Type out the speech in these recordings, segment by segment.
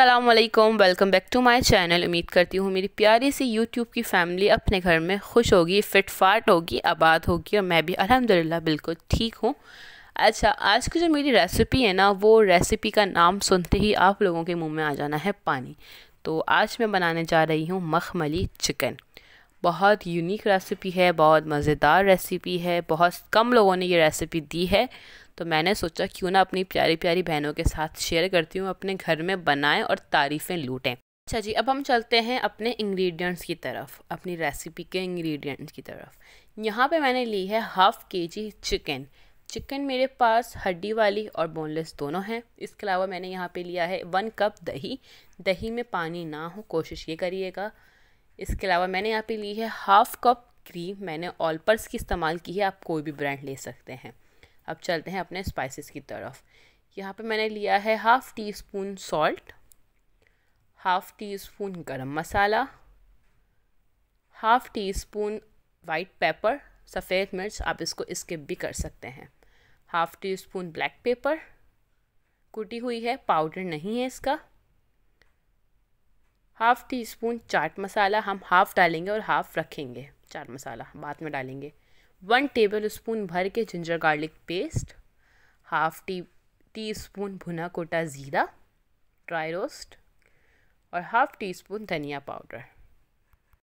Aslam welcome back to my channel उम्मीद करती हूँ मेरी प्यारी सी यूट्यूब की फैमिली अपने घर में खुश होगी फिट फाट होगी आबाद होगी और मैं भी अलहमदिल्ला बिल्कुल ठीक हूँ अच्छा आज की जो मेरी रेसिपी है ना वो रेसिपी का नाम सुनते ही आप लोगों के मुंह में आ जाना है पानी तो आज मैं बनाने जा रही हूँ मखमली चिकन बहुत यूनिक रेसिपी है बहुत मज़ेदार रेसिपी है बहुत कम लोगों ने ये रेसिपी दी है तो मैंने सोचा क्यों ना अपनी प्यारी प्यारी बहनों के साथ शेयर करती हूँ अपने घर में बनाएं और तारीफ़ें लूटें अच्छा जी अब हम चलते हैं अपने इंग्रेडिएंट्स की तरफ अपनी रेसिपी के इंग्रेडिएंट्स की तरफ यहाँ पे मैंने ली है हाफ़ के जी चिकन चिकन मेरे पास हड्डी वाली और बोनलेस दोनों हैं इसके अलावा मैंने यहाँ पे लिया है वन कप दही दही में पानी ना हो कोशिश ये करिएगा इसके अलावा मैंने यहाँ पे ली है हाफ़ कप क्रीम मैंने ऑलपर्स की इस्तेमाल की है आप कोई भी ब्रांड ले सकते हैं अब चलते हैं अपने स्पाइसेस की तरफ यहाँ पे मैंने लिया है half teaspoon salt half teaspoon garam masala half teaspoon white pepper सफ़ेद मिर्च आप इसको स्किप भी कर सकते हैं half teaspoon black pepper कुटी हुई है पाउडर नहीं है इसका half teaspoon chaat masala हम हाफ़ डालेंगे और हाफ़ रखेंगे चाट मसाला बाद में डालेंगे वन टेबल स्पून भर के ginger garlic paste half tea teaspoon भुना कोटा ज़ीरा ड्राई रोस्ट और हाफ़ टी स्पून धनिया पाउडर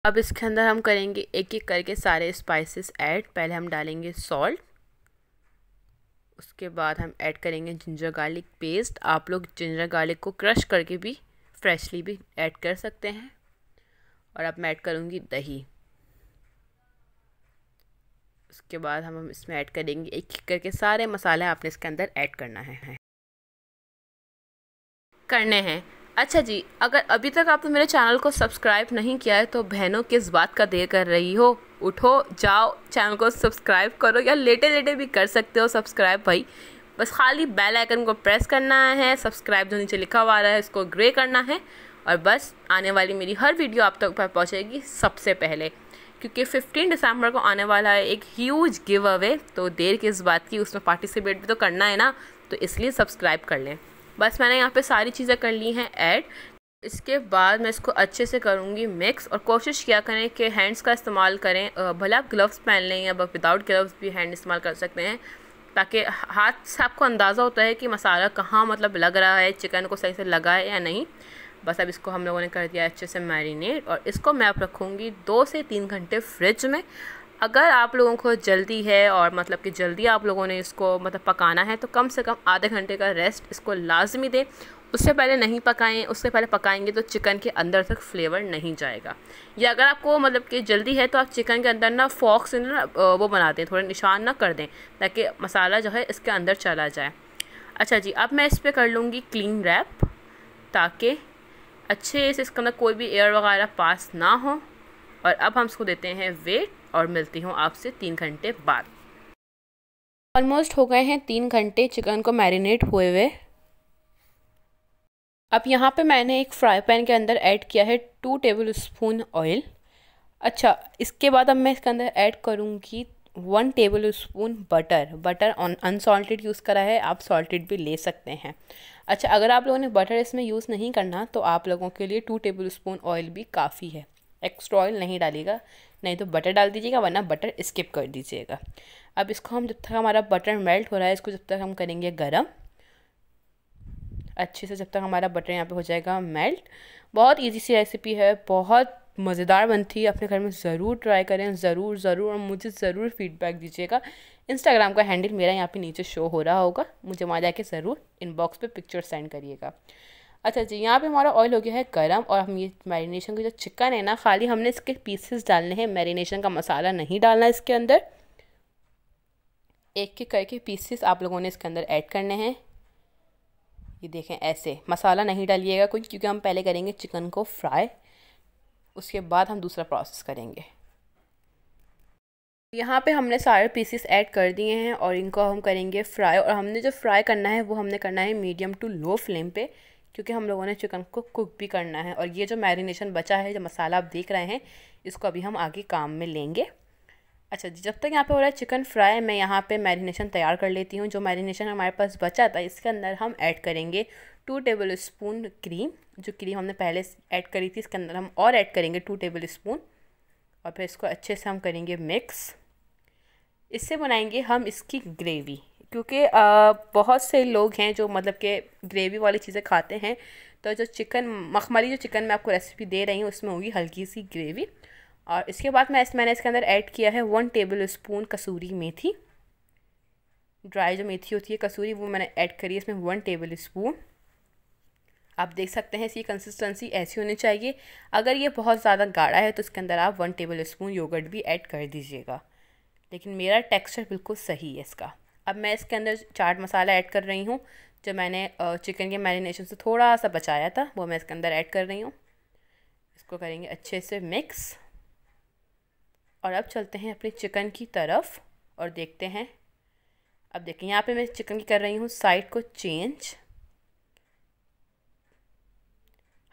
अब इसके अंदर हम करेंगे एक एक करके सारे स्पाइसेस ऐड पहले हम डालेंगे सॉल्ट उसके बाद हम ऐड करेंगे जिंजर गार्लिक पेस्ट आप लोग जिंजर गार्लिक को क्रश करके भी फ्रेशली भी ऐड कर सकते हैं और अब मैं ऐड करूँगी दही उसके बाद हम हम इसमें ऐड करेंगे एक एक करके सारे मसाले आपने इसके अंदर ऐड करना है करने हैं अच्छा जी अगर अभी तक आपने मेरे चैनल को सब्सक्राइब नहीं किया है तो बहनों किस बात का देर कर रही हो उठो जाओ चैनल को सब्सक्राइब करो या लेटे लेटे भी कर सकते हो सब्सक्राइब भाई बस खाली बेल आइकन को प्रेस करना है सब्सक्राइब जो नीचे लिखा हुआ आ रहा है उसको ग्रे करना है और बस आने वाली मेरी हर वीडियो आप तक पर पहुँचेगी सबसे पहले क्योंकि 15 दिसंबर को आने वाला है एक ह्यूज गिव अवे तो देर किस बात की उसमें पार्टिसिपेट भी तो करना है ना तो इसलिए सब्सक्राइब कर लें बस मैंने यहाँ पे सारी चीज़ें कर ली हैं ऐड इसके बाद मैं इसको अच्छे से करूँगी मिक्स और कोशिश किया करें कि हैंड्स का इस्तेमाल करें भला आप ग्लव्स पहन लें या विदाउट ग्लव्स भी हैंड इस्तेमाल कर सकते हैं ताकि हाथ से आपको अंदाज़ा होता है कि मसाला कहाँ मतलब लग रहा है चिकन को सही से लगा है या नहीं बस अब इसको हम लोगों ने कर दिया अच्छे से मैरिनेट और इसको मैं आप रखूँगी दो से तीन घंटे फ्रिज में अगर आप लोगों को जल्दी है और मतलब कि जल्दी आप लोगों ने इसको मतलब पकाना है तो कम से कम आधे घंटे का रेस्ट इसको लाजमी दें उससे पहले नहीं पकाएं उससे पहले पकाएंगे तो चिकन के अंदर तक फ्लेवर नहीं जाएगा या अगर आपको मतलब कि जल्दी है तो आप चिकन के अंदर ना फॉक्स ना वो बना दें थोड़ा निशान ना कर दें ताकि मसाला जो है इसके अंदर चला जाए अच्छा जी अब मैं इस पर कर लूँगी क्लीन रैप ताकि अच्छे से इसके अंदर कोई भी एयर वगैरह पास ना हो और अब हम इसको देते हैं वेट और मिलती हूँ आपसे तीन घंटे बाद ऑलमोस्ट हो गए हैं तीन घंटे चिकन को मैरिनेट हुए हुए अब यहाँ पे मैंने एक फ्राई पैन के अंदर ऐड किया है टू टेबल स्पून ऑयल अच्छा इसके बाद अब मैं इसके अंदर ऐड करूँगी one tablespoon butter butter unsalted use करा है आप सॉल्टेड भी ले सकते हैं अच्छा अगर आप लोगों ने बटर इसमें यूज़ नहीं करना तो आप लोगों के लिए टू टेबल स्पून ऑयल भी काफ़ी है एक्स्ट्रा ऑयल नहीं डालेगा नहीं तो बटर डाल दीजिएगा वरना बटर स्किप कर दीजिएगा अब इसको हम जब तक हमारा बटर मेल्ट हो रहा है इसको जब तक हम करेंगे गर्म अच्छे से जब तक हमारा बटर यहाँ पे हो जाएगा मेल्ट बहुत इजी सी रेसिपी है बहुत मज़ेदार बनती है अपने घर में ज़रूर ट्राई करें ज़रूर ज़रूर और मुझे ज़रूर फीडबैक दीजिएगा इंस्टाग्राम का हैंडल मेरा यहाँ पे नीचे शो हो रहा होगा मुझे वहाँ जाके ज़रूर इनबॉक्स पे पिक्चर सेंड करिएगा अच्छा जी यहाँ पे हमारा ऑयल हो गया है गरम और हम ये मैरिनेशन का जो चिकन है ना खाली हमने इसके पीसेस डालने हैं मैरिनेशन का मसाला नहीं डालना इसके अंदर एक एक करके पीसेस आप लोगों ने इसके अंदर ऐड करने हैं ये देखें ऐसे मसाला नहीं डालिएगा कुछ क्योंकि हम पहले करेंगे चिकन को फ्राई उसके बाद हम दूसरा प्रोसेस करेंगे यहाँ पे हमने सारे पीसेस ऐड कर दिए हैं और इनको हम करेंगे फ्राई और हमने जो फ्राई करना है वो हमने करना है मीडियम टू लो फ्लेम पे क्योंकि हम लोगों ने चिकन को कुक भी करना है और ये जो मैरिनेशन बचा है जो मसाला आप देख रहे हैं इसको अभी हम आगे काम में लेंगे अच्छा जी जब तक यहाँ पे हो रहा है चिकन फ्राई मैं यहाँ पे मैरिनेशन तैयार कर लेती हूँ जो मैरिनेशन हमारे पास बचा था इसके अंदर हम ऐड करेंगे टू टेबल स्पून क्रीम जो क्रीम हमने पहले ऐड करी थी इसके अंदर हम और ऐड करेंगे टू टेबल स्पून और फिर इसको अच्छे से हम करेंगे मिक्स इससे बनाएंगे हम इसकी ग्रेवी क्योंकि बहुत से लोग हैं जो मतलब के ग्रेवी वाली चीज़ें खाते हैं तो जो चिकन मखमली जो चिकन मैं आपको रेसिपी दे रही हूँ उसमें होगी हल्की सी ग्रेवी और इसके बाद मैं मैंने इसके अंदर ऐड किया है वन टेबल स्पून कसूरी मेथी ड्राई जो मेथी होती है कसूरी वो मैंने ऐड करी है इसमें वन टेबल स्पून आप देख सकते हैं इसकी कंसिस्टेंसी ऐसी होनी चाहिए अगर ये बहुत ज़्यादा गाढ़ा है तो इसके अंदर आप वन टेबल स्पून योगर्ट भी ऐड कर दीजिएगा लेकिन मेरा टेक्स्चर बिल्कुल सही है इसका अब मैं इसके अंदर चाट मसाला ऐड कर रही हूँ जो मैंने चिकन के मैरिनेशन से थोड़ा सा बचाया था वो मैं इसके अंदर ऐड कर रही हूँ इसको करेंगे अच्छे से मिक्स और अब चलते हैं अपने चिकन की तरफ और देखते हैं अब देखें यहाँ पे मैं चिकन की कर रही हूँ साइड को चेंज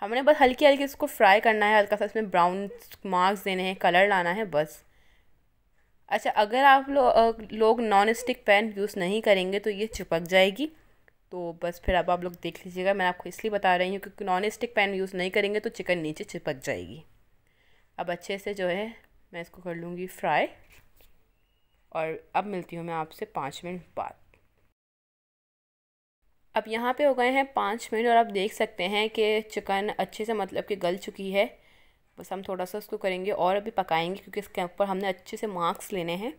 हमने बस हल्की हल्की इसको फ्राई करना है हल्का सा इसमें ब्राउन मार्क्स देने हैं कलर लाना है बस अच्छा अगर आप लोग लोग नॉन स्टिक पैन यूज़ नहीं करेंगे तो ये चिपक जाएगी तो बस फिर अब आप लोग देख लीजिएगा मैं आपको इसलिए बता रही हूँ क्योंकि नॉन स्टिक पैन यूज़ नहीं करेंगे तो चिकन नीचे चिपक जाएगी अब अच्छे से जो है मैं इसको कर लूँगी फ्राई और अब मिलती हूँ मैं आपसे पाँच मिनट बाद अब यहाँ पे हो गए हैं पाँच मिनट और आप देख सकते हैं कि चिकन अच्छे से मतलब कि गल चुकी है बस हम थोड़ा सा उसको करेंगे और अभी पकाएंगे क्योंकि इसके ऊपर हमने अच्छे से मार्क्स लेने हैं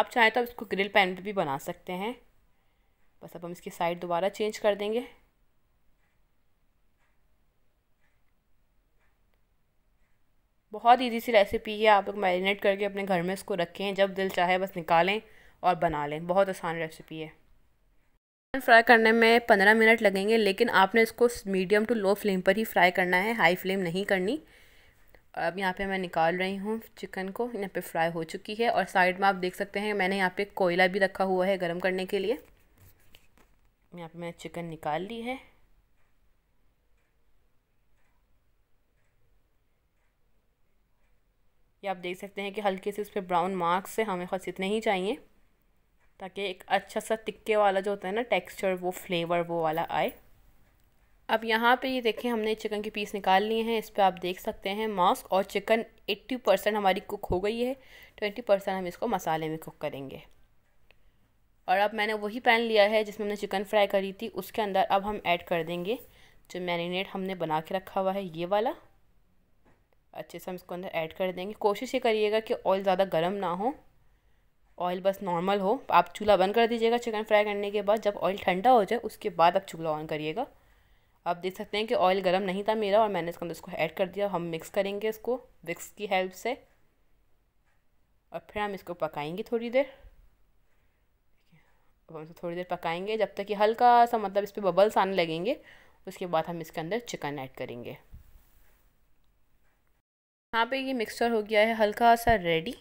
आप चाहें तो आप इसको ग्रिल पैन पे भी बना सकते हैं बस अब हम इसकी साइड दोबारा चेंज कर देंगे बहुत ईजी सी रेसिपी है आप लोग मैरिनेट करके अपने घर में इसको रखें जब दिल चाहे बस निकालें और बना लें बहुत आसान रेसिपी है चिकन फ्राई करने में पंद्रह मिनट लगेंगे लेकिन आपने इसको मीडियम टू लो फ्लेम पर ही फ्राई करना है हाई फ्लेम नहीं करनी और अब यहाँ पे मैं निकाल रही हूँ चिकन को यहाँ पे फ्राई हो चुकी है और साइड में आप देख सकते हैं मैंने यहाँ पे कोयला भी रखा हुआ है गर्म करने के लिए यहाँ पे मैंने चिकन निकाल ली है ये आप देख सकते हैं कि हल्के से उस पर ब्राउन मार्क्स से हमें बस इतने ही चाहिए ताकि एक अच्छा सा टिक्के वाला जो होता है ना टेक्सचर वो फ्लेवर वो वाला आए अब यहाँ पे ये देखें हमने चिकन के पीस निकाल लिए हैं इस पर आप देख सकते हैं मास्क और चिकन 80 परसेंट हमारी कुक हो गई है 20 परसेंट हम इसको मसाले में कुक करेंगे और अब मैंने वही पैन लिया है जिसमें हमने चिकन फ्राई करी थी उसके अंदर अब हम ऐड कर देंगे जो मैरिनेट हमने बना के रखा हुआ है ये वाला अच्छे से हम इसको अंदर ऐड कर देंगे कोशिश ये करिएगा कि ऑयल ज़्यादा गर्म ना हो ऑयल बस नॉर्मल हो आप चूल्हा बंद कर दीजिएगा चिकन फ्राई करने के बाद जब ऑयल ठंडा हो जाए उसके बाद आप चूल्हा ऑन करिएगा आप देख सकते हैं कि ऑयल गर्म नहीं था मेरा और मैंने इसके अंदर इसको ऐड कर दिया हम मिक्स करेंगे इसको विक्स की हेल्प से और फिर हम इसको पकाएंगे थोड़ी देर अब हम इसको थोड़ी देर पकाएंगे जब तक कि हल्का सा मतलब इस पर बबल्स आने लगेंगे उसके बाद हम इसके अंदर चिकन ऐड करेंगे यहाँ पे ये मिक्सचर हो गया है हल्का सा रेडी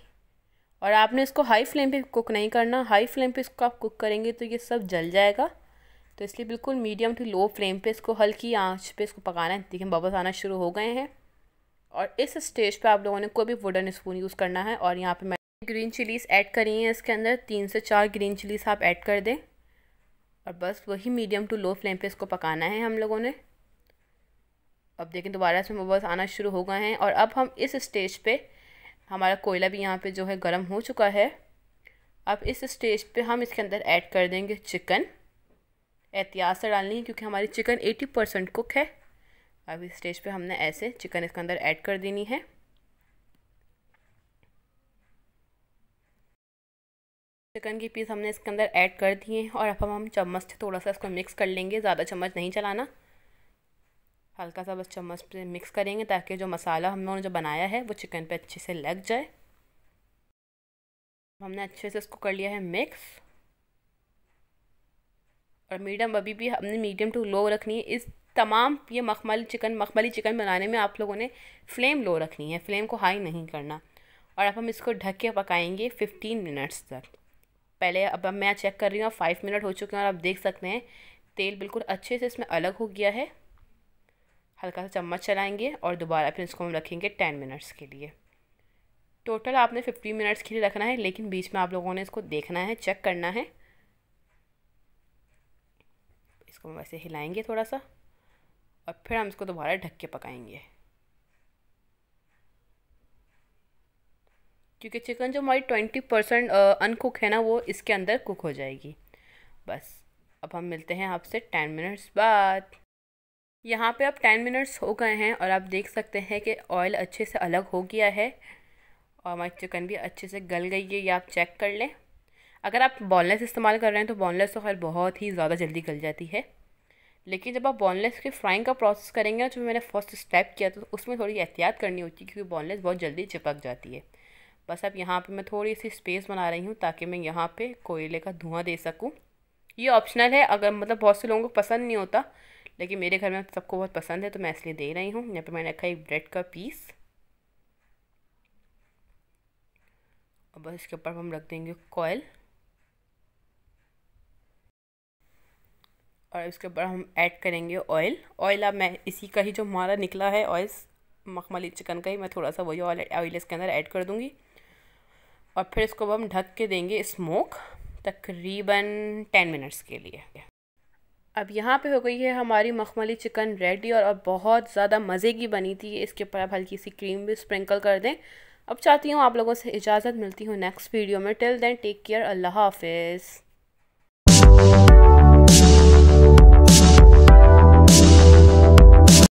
और आपने इसको हाई फ्लेम पे कुक नहीं करना हाई फ्लेम पे इसको आप कुक करेंगे तो ये सब जल जाएगा तो इसलिए बिल्कुल मीडियम टू लो फ्लेम पे इसको हल्की आंच पे इसको पकाना है देखिए बबल्स आना शुरू हो गए हैं और इस स्टेज पे आप लोगों ने कोई भी वुडन स्पून यूज़ करना है और यहाँ पर मैं ग्रीन चिलीज़ ऐड करी हैं इसके अंदर तीन से चार ग्रीन चिलीज़ आप ऐड कर दें और बस वही मीडियम टू लो फ्लेम पर इसको पकाना है हम लोगों ने अब देखें दोबारा इसमें बबल्स आना शुरू हो गए हैं और अब हम इस स्टेज पे हमारा कोयला भी यहाँ पे जो है गर्म हो चुका है अब इस स्टेज पे हम इसके अंदर ऐड कर देंगे चिकन एहतियात से डालनी है क्योंकि हमारी चिकन एटी परसेंट कुक है अब इस स्टेज पे हमने ऐसे चिकन इसके अंदर ऐड कर देनी है चिकन की पीस हमने इसके अंदर ऐड कर दिए हैं और अब हम चम्मच से थोड़ा सा इसको मिक्स कर लेंगे ज़्यादा चम्मच नहीं चलाना हल्का सा बस चम्मच से मिक्स करेंगे ताकि जो मसाला हम लोगों ने जो बनाया है वो चिकन पे अच्छे से लग जाए हमने अच्छे से इसको कर लिया है मिक्स और मीडियम अभी भी हमने मीडियम टू लो रखनी है इस तमाम ये मखमल चिकन मखमली चिकन बनाने में आप लोगों ने फ्लेम लो रखनी है फ्लेम को हाई नहीं करना और अब हम इसको ढक के पकाएंगे फिफ्टीन मिनट्स तक पहले अब मैं चेक कर रही हूँ फाइव मिनट हो चुके हैं और आप देख सकते हैं तेल बिल्कुल अच्छे से इसमें अलग हो गया है हल्का सा चम्मच चलाएंगे और दोबारा फिर इसको हम रखेंगे टेन मिनट्स के लिए टोटल आपने फिफ्टी मिनट्स के लिए रखना है लेकिन बीच में आप लोगों ने इसको देखना है चेक करना है इसको हम वैसे हिलाएंगे थोड़ा सा और फिर हम इसको दोबारा ढक के पकाएंगे क्योंकि चिकन जो हमारी ट्वेंटी परसेंट अनकुक है ना वो इसके अंदर कुक हो जाएगी बस अब हम मिलते हैं आपसे टेन मिनट्स बाद यहाँ पे अब टेन मिनट्स हो गए हैं और आप देख सकते हैं कि ऑयल अच्छे से अलग हो गया है और हमारी चिकन भी अच्छे से गल गई है ये आप चेक कर लें अगर आप बॉनलेस इस्तेमाल कर रहे हैं तो बॉनलेस तो खैर बहुत ही ज़्यादा जल्दी गल जाती है लेकिन जब आप बॉनलेस के फ्राइंग का प्रोसेस करेंगे जो मैंने फर्स्ट स्टेप किया तो उसमें थोड़ी एहतियात करनी होती है क्योंकि बॉनलेस बहुत जल्दी चिपक जाती है बस अब यहाँ पे मैं थोड़ी सी स्पेस बना रही हूँ ताकि मैं यहाँ पे कोयले का धुआं दे सकूँ ये ऑप्शनल है अगर मतलब बहुत से लोगों को पसंद नहीं होता लेकिन मेरे घर में सबको बहुत पसंद है तो मैं इसलिए दे रही हूँ यहाँ पे मैंने रखा एक ब्रेड का पीस और बस इसके ऊपर हम रख देंगे कॉयल और इसके ऊपर हम ऐड करेंगे ऑयल ऑयल अब मैं इसी का ही जो हमारा निकला है ऑयल मखमली चिकन का ही मैं थोड़ा सा वही ऑयल ऑयल इसके अंदर ऐड कर दूँगी और फिर इसको हम ढक के देंगे स्मोक तकरीबन टेन मिनट्स के लिए अब यहाँ पे हो गई है हमारी मखमली चिकन रेडी और अब बहुत ज़्यादा मज़े की बनी थी इसके ऊपर आप हल्की सी क्रीम भी स्प्रिंकल कर दें अब चाहती हूँ आप लोगों से इजाज़त मिलती हूँ नेक्स्ट वीडियो में टिल देन टेक केयर अल्लाह हाफिज़